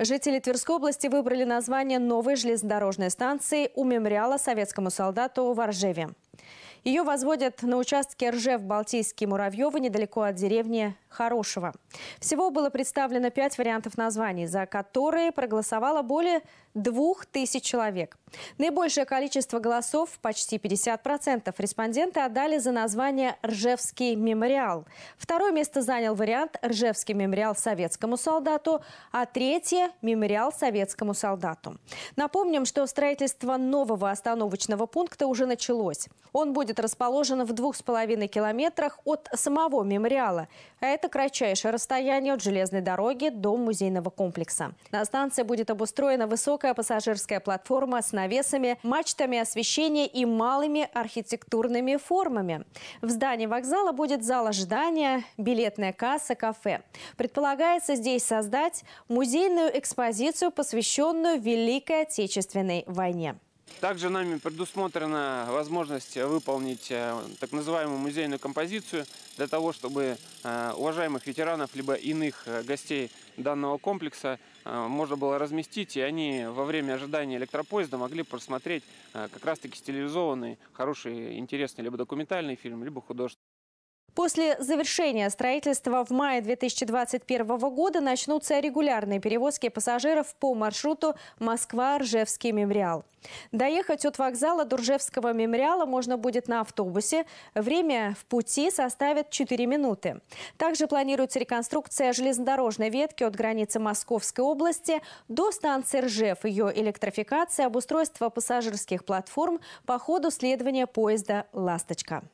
Жители Тверской области выбрали название новой железнодорожной станции у мемориала советскому солдату в Оржеве. Ее возводят на участке Ржев-Балтийский Муравьева недалеко от деревни Хорошего. Всего было представлено пять вариантов названий, за которые проголосовало более двух тысяч человек. Наибольшее количество голосов, почти 50%, респонденты отдали за название «Ржевский мемориал». Второе место занял вариант «Ржевский мемориал советскому солдату», а третье – «Мемориал советскому солдату». Напомним, что строительство нового остановочного пункта уже началось. Он будет будет расположена в двух с половиной километрах от самого мемориала. А это кратчайшее расстояние от железной дороги до музейного комплекса. На станции будет обустроена высокая пассажирская платформа с навесами, мачтами освещения и малыми архитектурными формами. В здании вокзала будет зал ожидания, билетная касса, кафе. Предполагается здесь создать музейную экспозицию, посвященную Великой Отечественной войне. Также нами предусмотрена возможность выполнить э, так называемую музейную композицию для того, чтобы э, уважаемых ветеранов либо иных э, гостей данного комплекса можно было разместить, и они во время ожидания электропоезда могли просмотреть как раз-таки стилизованный, хороший, интересный либо документальный фильм, либо художественный. После завершения строительства в мае 2021 года начнутся регулярные перевозки пассажиров по маршруту Москва-Ржевский мемориал. Доехать от вокзала до Ржевского мемориала можно будет на автобусе. Время в пути составит 4 минуты. Также планируется реконструкция железнодорожной ветки от границы Московской области до станции Ржев, ее электрификация, обустройство пассажирских платформ по ходу следования поезда «Ласточка».